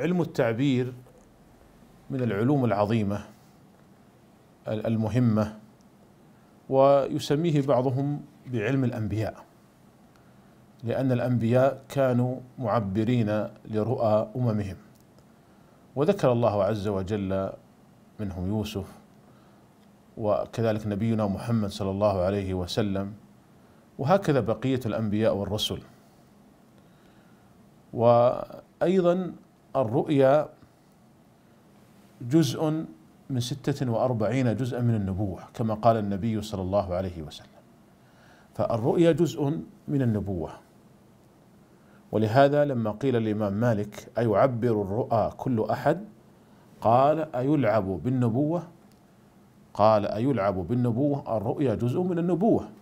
علم التعبير من العلوم العظيمه المهمه ويسميه بعضهم بعلم الانبياء لان الانبياء كانوا معبرين لرؤى اممهم وذكر الله عز وجل منهم يوسف وكذلك نبينا محمد صلى الله عليه وسلم وهكذا بقيه الانبياء والرسل وايضا الرؤيا جزء من ستة وأربعين جزءا من النبوة كما قال النبي صلى الله عليه وسلم فالرؤيا جزء من النبوة ولهذا لما قيل الإمام مالك أيعبر الرؤى كل أحد قال أيلعب بالنبوة قال أيلعب بالنبوة الرؤيا جزء من النبوة